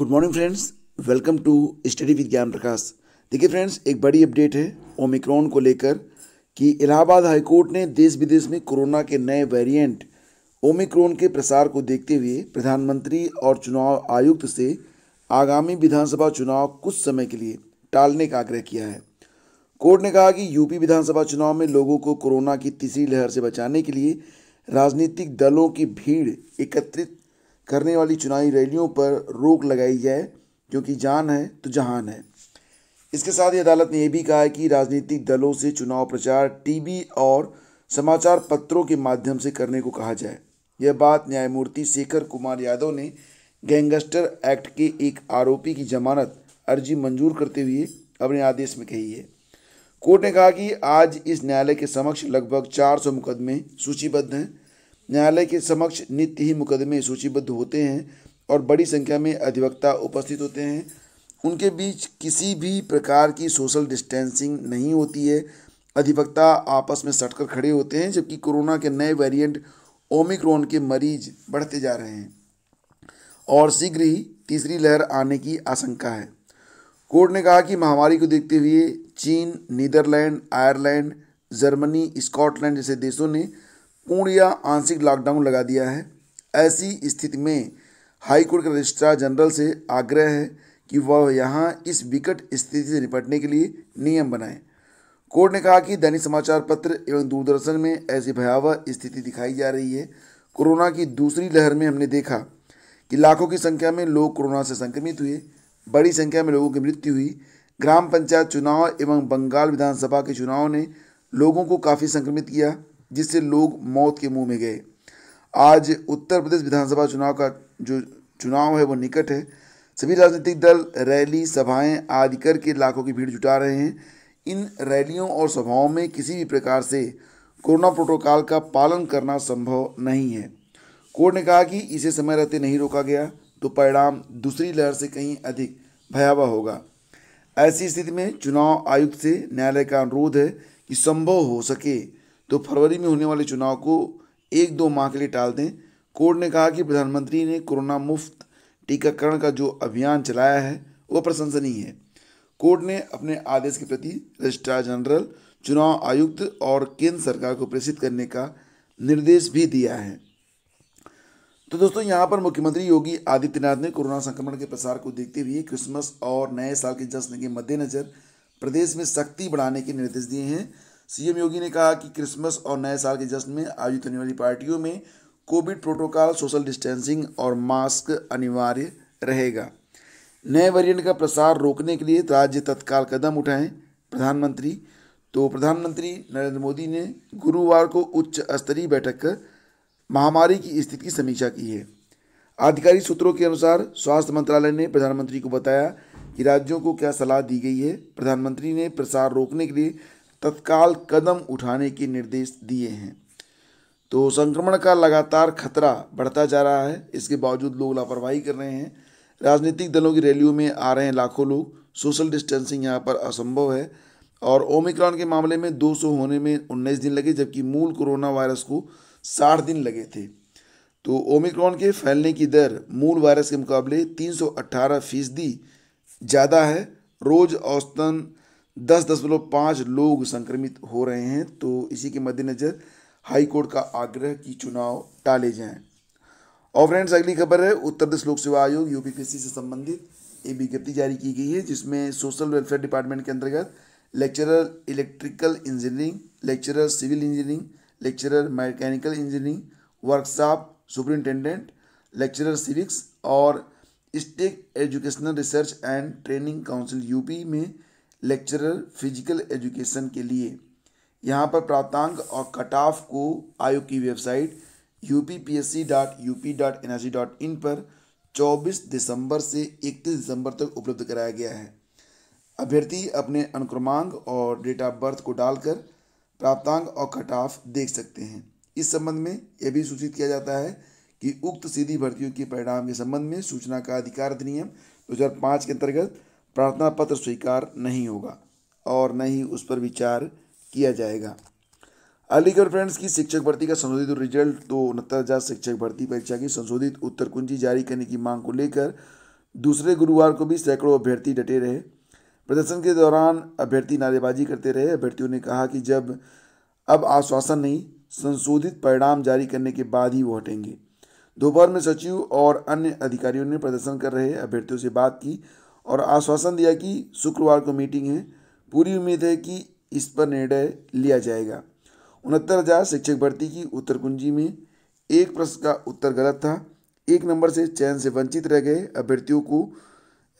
good morning friends welcome to study with Gyan Prakash देखिए friends एक बड़ी अपडेट है ओमिक्रॉन को लेकर कि इलाहाबाद हाईकोर्ट ने देश विदेश में कोरोना के नए वेरिएंट ओमिक्रॉन के प्रसार को देखते हुए प्रधानमंत्री और चुनाव आयुक्त से आगामी विधानसभा चुनाव कुछ समय के लिए टालने का आग्रह किया है कोर्ट ने कहा कि यूपी विधानसभा चुनाव में लोगों को कोरोना की तीसरी लहर से बचाने के लिए राजनीतिक दलों की भीड़ एकत्रित करने वाली चुनावी रैलियों पर रोक लगाई जाए क्योंकि जान है तो जहान है इसके साथ ही अदालत ने यह भी कहा है कि राजनीतिक दलों से चुनाव प्रचार टीवी और समाचार पत्रों के माध्यम से करने को कहा जाए यह बात न्यायमूर्ति शेखर कुमार यादव ने गैंगस्टर एक्ट के एक आरोपी की जमानत अर्जी मंजूर करते हुए अपने आदेश में कही है कोर्ट ने कहा कि आज इस न्यायालय के समक्ष लगभग 400 मुकदमे सूचीबद्ध हैं न्यायालय के समक्ष नित्य ही मुकदमे सूचीबद्ध होते हैं और बड़ी संख्या में अधिवक्ता उपस्थित होते हैं उनके बीच किसी भी प्रकार की सोशल डिस्टेंसिंग नहीं होती है अधिवक्ता आपस में सटकर खड़े होते हैं जबकि कोरोना के नए वेरिएंट ओमिक्रॉन के मरीज बढ़ते जा रहे हैं और शीघ्र ही तीसरी लहर आने की आशंका है कोर्ट ने कहा कि महामारी को देखते हुए चीन नीदरलैंड आयरलैंड जर्मनी स्कॉटलैंड जैसे देशों ने पूर्ण या आंशिक लॉकडाउन लगा दिया है ऐसी स्थिति में हाईकोर्ट के रजिस्ट्रार जनरल से आग्रह है कि वह यहाँ इस विकट स्थिति से निपटने के लिए नियम बनाएं कोर्ट ने कहा कि दैनिक समाचार पत्र एवं दूरदर्शन में ऐसी भयावह स्थिति दिखाई जा रही है कोरोना की दूसरी लहर में हमने देखा कि लाखों की संख्या में लोग कोरोना से संक्रमित हुए बड़ी संख्या में लोगों की मृत्यु हुई ग्राम पंचायत चुनाव एवं बंगाल विधानसभा के चुनाव ने लोगों को काफ़ी संक्रमित किया जिससे लोग मौत के मुंह में गए आज उत्तर प्रदेश विधानसभा चुनाव का जो चुनाव है वो निकट है सभी राजनीतिक दल रैली सभाएं आदि करके लाखों की भीड़ जुटा रहे हैं इन रैलियों और सभाओं में किसी भी प्रकार से कोरोना प्रोटोकॉल का पालन करना संभव नहीं है कोर्ट ने कहा कि इसे समय रहते नहीं रोका गया तो परिणाम दूसरी लहर से कहीं अधिक भयावह होगा ऐसी स्थिति में चुनाव आयुक्त से न्यायालय का अनुरोध है कि संभव हो सके तो फरवरी में होने वाले चुनाव को एक दो माह के लिए टाल दें कोर्ट ने कहा कि प्रधानमंत्री ने कोरोना मुफ्त टीकाकरण का जो अभियान चलाया है वह प्रशंसनीय है कोर्ट ने अपने आदेश के प्रति रजिस्ट्रार जनरल चुनाव आयुक्त और केंद्र सरकार को प्रेषित करने का निर्देश भी दिया है तो दोस्तों यहाँ पर मुख्यमंत्री योगी आदित्यनाथ ने कोरोना संक्रमण के प्रसार को देखते हुए क्रिसमस और नए साल के जश्न के मद्देनज़र प्रदेश में सख्ती बढ़ाने के निर्देश दिए हैं सीएम योगी ने कहा कि क्रिसमस और नए साल के जश्न में आयोजित होने वाली पार्टियों में कोविड प्रोटोकॉल सोशल डिस्टेंसिंग और मास्क अनिवार्य रहेगा नए वेरिएंट का प्रसार रोकने के लिए राज्य तत्काल कदम उठाएं प्रधानमंत्री तो प्रधानमंत्री नरेंद्र मोदी ने गुरुवार को उच्च स्तरीय बैठक कर महामारी की स्थिति की समीक्षा की है आधिकारिक सूत्रों के अनुसार स्वास्थ्य मंत्रालय ने प्रधानमंत्री को बताया कि राज्यों को क्या सलाह दी गई है प्रधानमंत्री ने प्रसार रोकने के लिए तत्काल कदम उठाने के निर्देश दिए हैं तो संक्रमण का लगातार खतरा बढ़ता जा रहा है इसके बावजूद लोग लापरवाही कर रहे हैं राजनीतिक दलों की रैलियों में आ रहे हैं लाखों लोग सोशल डिस्टेंसिंग यहाँ पर असंभव है और ओमिक्रॉन के मामले में 200 होने में 19 दिन लगे जबकि मूल कोरोना वायरस को 60 दिन लगे थे तो ओमिक्रॉन के फैलने की दर मूल वायरस के मुकाबले 318 फीसदी ज़्यादा है रोज़ औसतन दस दशमलव पाँच लोग संक्रमित हो रहे हैं तो इसी के मद्देनज़र हाईकोर्ट का आग्रह कि चुनाव टाले जाएं और फ्रेंड्स अगली खबर है उत्तर प्रदेश लोक सेवा आयोग यूपीपीएससी से संबंधित एक विज्ञप्ति जारी की गई है जिसमें सोशल वेलफेयर डिपार्टमेंट के अंतर्गत lecturer electrical engineering lecturer civil engineering lecturer mechanical engineering workshop superintendent lecturer civics और state educational research and training council UP में लेक्चरर फिजिकल एजुकेशन के लिए यहाँ पर प्राप्तांक और कट ऑफ को आयोग की website U P P S C dot U P dot N I C dot in पर चौबीस दिसंबर से इकतीस दिसंबर तक उपलब्ध कराया गया है अभ्यर्थी अपने अनुक्रमांक और डेट ऑफ बर्थ को डालकर प्राप्तांक और कट ऑफ देख सकते हैं इस संबंध में यह भी सूचित किया जाता है कि उक्त सीधी भर्तियों के परिणाम के संबंध में सूचना का अधिकार अधिनियम दो हज़ार पाँच के अंतर्गत प्रार्थना पत्र स्वीकार नहीं होगा और न ही उस पर विचार किया जाएगा अलीगढ़ फ्रेंड्स की शिक्षक भर्ती का संशोधित रिजल्ट दो उनहत्तर हज़ार शिक्षक भर्ती परीक्षा की संशोधित उत्तर कुंजी जारी करने की मांग को लेकर दूसरे गुरुवार को भी सैकड़ों अभ्यर्थी डटे रहे प्रदर्शन के दौरान अभ्यर्थी नारेबाजी करते रहे अभ्यर्थियों ने कहा कि जब अब आश्वासन नहीं संशोधित परिणाम जारी करने के बाद ही वो हटेंगे दोपहर में सचिव और अन्य अधिकारियों ने प्रदर्शन कर रहे अभ्यर्थियों से बात की और आश्वासन दिया कि शुक्रवार को मीटिंग है पूरी उम्मीद है कि इस पर निर्णय लिया जाएगा उनहत्तर हज़ार शिक्षक भर्ती की उत्तर कुंजी में एक प्रश्न का उत्तर गलत था एक नंबर से चयन से वंचित रह गए अभ्यर्थियों को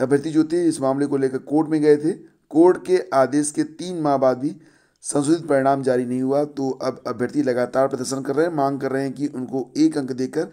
अभ्यर्थी जो थे इस मामले को लेकर कोर्ट में गए थे कोर्ट के आदेश के तीन माह बाद भी संशोधित परिणाम जारी नहीं हुआ तो अब अभ्यर्थी लगातार प्रदर्शन कर रहे हैं मांग कर रहे हैं कि उनको एक अंक देकर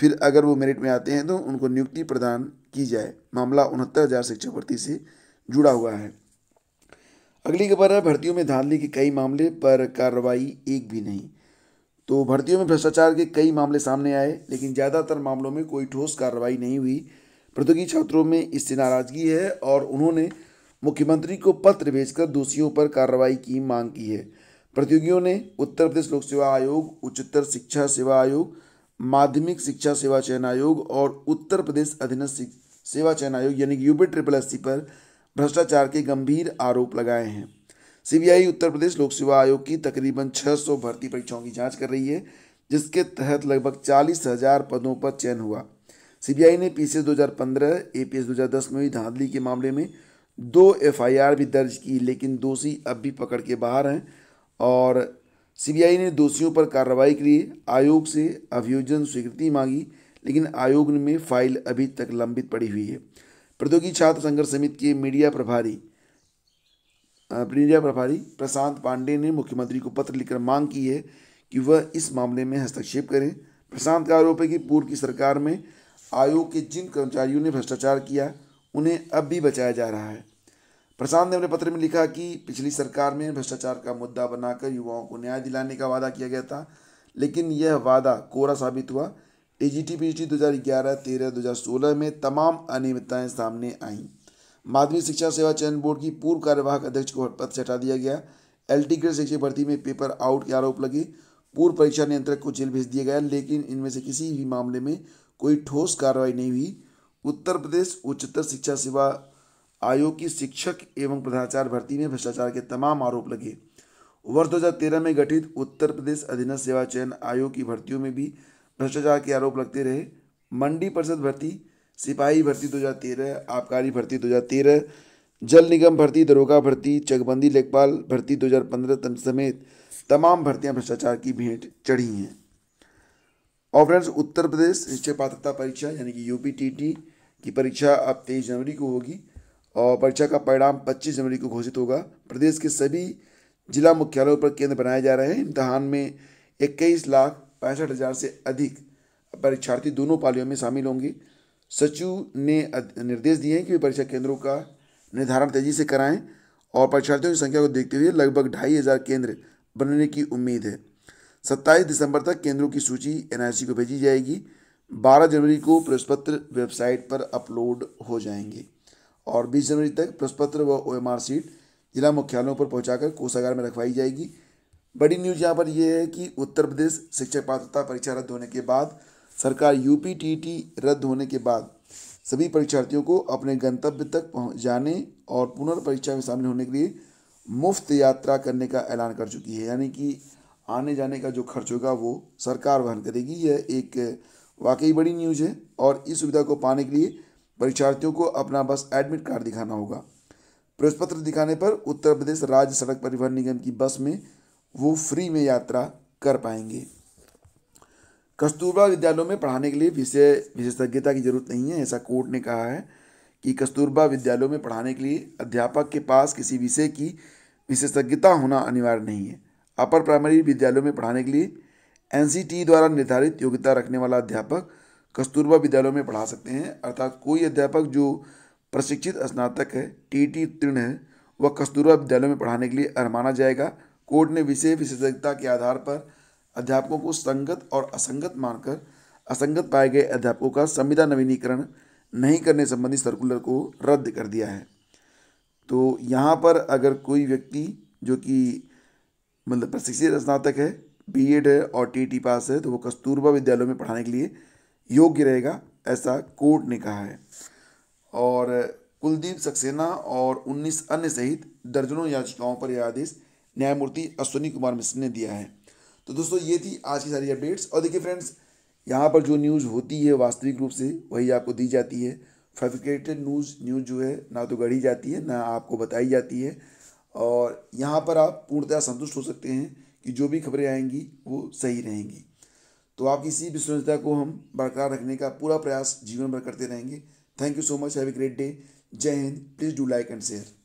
फिर अगर वो मेरिट में आते हैं तो उनको नियुक्ति प्रदान की जाए मामला उनहत्तर हज़ार शिक्षक भर्ती से जुड़ा हुआ है अगली खबर है भर्तियों में धांधली के कई मामले पर कार्रवाई एक भी नहीं तो भर्तियों में भ्रष्टाचार के कई मामले सामने आए लेकिन ज़्यादातर मामलों में कोई ठोस कार्रवाई नहीं हुई प्रतियोगी छात्रों में इससे नाराज़गी है और उन्होंने मुख्यमंत्री को पत्र भेजकर दोषियों पर कार्रवाई की मांग की है प्रतियोगियों ने उत्तर प्रदेश लोक सेवा आयोग उच्चतर शिक्षा सेवा आयोग माध्यमिक शिक्षा सेवा चयन आयोग और उत्तर प्रदेश अधीन सेवा चयन आयोग यानी कि यूपी ट्रिपल एस पर भ्रष्टाचार के गंभीर आरोप लगाए हैं सीबीआई उत्तर प्रदेश लोक सेवा आयोग की तकरीबन 600 भर्ती परीक्षाओं की जांच कर रही है जिसके तहत लगभग चालीस हजार पदों पर चयन हुआ सीबीआई ने पीसीएस 2015 एपीएस 2010 में हुई धांधली के मामले में दो एफआईआर भी दर्ज की लेकिन दोषी अब भी पकड़ के बाहर हैं और सीबीआई ने दोषियों पर कार्रवाई के लिए आयोग से अभियोजन स्वीकृति मांगी लेकिन आयोग में फाइल अभी तक लंबित पड़ी हुई है प्रौद्योगिकी छात्र संघर्ष समिति के मीडिया प्रभारी मीडिया प्रभारी प्रशांत पांडे ने मुख्यमंत्री को पत्र लिखकर मांग की है कि वह इस मामले में हस्तक्षेप करें प्रशांत का आरोप है कि पूर्व की सरकार में आयोग के जिन कर्मचारियों ने भ्रष्टाचार किया उन्हें अब भी बचाया जा रहा है प्रशांत ने अपने पत्र में लिखा कि पिछली सरकार में भ्रष्टाचार का मुद्दा बनाकर युवाओं को न्याय दिलाने का वादा किया गया था लेकिन यह वादा कोरा साबित हुआ एजीटी जी टी पी 2016 में तमाम अनियमितताएँ सामने आईं माध्यमिक शिक्षा सेवा चयन बोर्ड की पूर्व कार्यवाहक अध्यक्ष को पद से हटा दिया गया एल टी ग्रेड शिक्षक भर्ती में पेपर आउट के आरोप लगे पूर्व परीक्षा नियंत्रक को जेल भेज दिया गया लेकिन इनमें से किसी भी मामले में कोई ठोस कार्रवाई नहीं हुई उत्तर प्रदेश उच्चतर शिक्षा सेवा आयोग की शिक्षक एवं प्रधानाचार्य भर्ती में भ्रष्टाचार के तमाम आरोप लगे वर्ष 2013 में गठित उत्तर प्रदेश अधीन सेवा चयन आयोग की भर्तियों में भी भ्रष्टाचार के आरोप लगते रहे मंडी परिषद भर्ती सिपाही भर्ती 2013 आबकारी भर्ती 2013 जल निगम भर्ती दरोगा भर्ती चकबंदी लेखपाल भर्ती 2015 समेत तमाम भर्तियां भ्रष्टाचार की भेंट चढ़ी हैं और फ्रेंड्स उत्तर प्रदेश निश्चय पात्रता परीक्षा यानी कि यूपीटीटी की परीक्षा अब तेईस जनवरी को होगी और परीक्षा का परिणाम 25 जनवरी को घोषित होगा प्रदेश के सभी जिला मुख्यालयों पर केंद्र बनाए जा रहे हैं इम्तहान में इक्कीस लाख पैंसठ हज़ार से अधिक परीक्षार्थी दोनों पालियों में शामिल होंगे सचिव ने निर्देश दिए हैं कि वे परीक्षा केंद्रों का निर्धारण तेज़ी से कराएं और परीक्षार्थियों की संख्या को देखते हुए लगभग ढाई हज़ार केंद्र बनने की उम्मीद है सत्ताईस दिसंबर तक केंद्रों की सूची एन को भेजी जाएगी बारह जनवरी को प्रवेश पत्र वेबसाइट पर अपलोड हो जाएंगे और बीस जनवरी तक प्रश्नपत्र व ओ सीट जिला मुख्यालयों पर पहुंचाकर कोषागार में रखवाई जाएगी बड़ी न्यूज़ यहाँ पर यह है कि उत्तर प्रदेश शिक्षक पात्रता परीक्षा रद्द होने के बाद सरकार यू रद्द होने के बाद सभी परीक्षार्थियों को अपने गंतव्य तक जाने और पुनर्परीक्षा में शामिल होने के लिए मुफ्त यात्रा करने का ऐलान कर चुकी है यानी कि आने जाने का जो खर्च होगा वो सरकार वहन करेगी यह एक वाकई बड़ी न्यूज़ है और इस सुविधा को पाने के लिए परीक्षार्थियों को अपना बस एडमिट कार्ड दिखाना होगा प्रवेश पत्र दिखाने पर उत्तर प्रदेश राज्य सड़क परिवहन निगम की बस में वो फ्री में यात्रा कर पाएंगे कस्तूरबा विद्यालयों में पढ़ाने के लिए विषय विशेषज्ञता की जरूरत नहीं है ऐसा कोर्ट ने कहा है कि कस्तूरबा विद्यालयों में पढ़ाने के लिए अध्यापक के पास किसी विषय की विशेषज्ञता होना अनिवार्य नहीं है अपर प्राइमरी विद्यालयों में पढ़ाने के लिए एन द्वारा निर्धारित योग्यता रखने वाला अध्यापक कस्तूरबा विद्यालयों में पढ़ा सकते हैं अर्थात कोई अध्यापक जो प्रशिक्षित स्नातक है टी टी उत्तीर्ण है वह कस्तूरबा विद्यालयों में पढ़ाने के लिए अरमाना जाएगा कोर्ट ने विषय विशेषज्ञता के आधार पर अध्यापकों को संगत और असंगत मानकर असंगत पाए गए अध्यापकों का संविदा नवीनीकरण नहीं करने संबंधी सर्कुलर को रद्द कर दिया है तो यहाँ पर अगर कोई व्यक्ति जो कि मतलब प्रशिक्षित स्नातक है बीएड है और टीटी पास है तो वो कस्तूरबा विद्यालयों में पढ़ाने के लिए योग्य रहेगा ऐसा कोर्ट ने कहा है और कुलदीप सक्सेना और 19 अन्य सहित दर्जनों याचिकाओं पर यह आदेश न्यायमूर्ति अश्विनी कुमार मिश्र ने दिया है तो दोस्तों ये थी आज की सारी अपडेट्स और देखिए फ्रेंड्स यहाँ पर जो न्यूज़ होती है वास्तविक रूप से वही आपको दी जाती है फेब्रिकेटेड न्यूज़ न्यूज़ जो है ना तो गढ़ी जाती है ना आपको बताई जाती है और यहाँ पर आप पूर्णतः संतुष्ट हो सकते हैं कि जो भी खबरें आएंगी वो सही रहेंगी तो आपकी इसी विश्वसनीयता को हम बरकरार रखने का पूरा प्रयास जीवन भर करते रहेंगे thank you so much have a great day जय हिंद please do like and share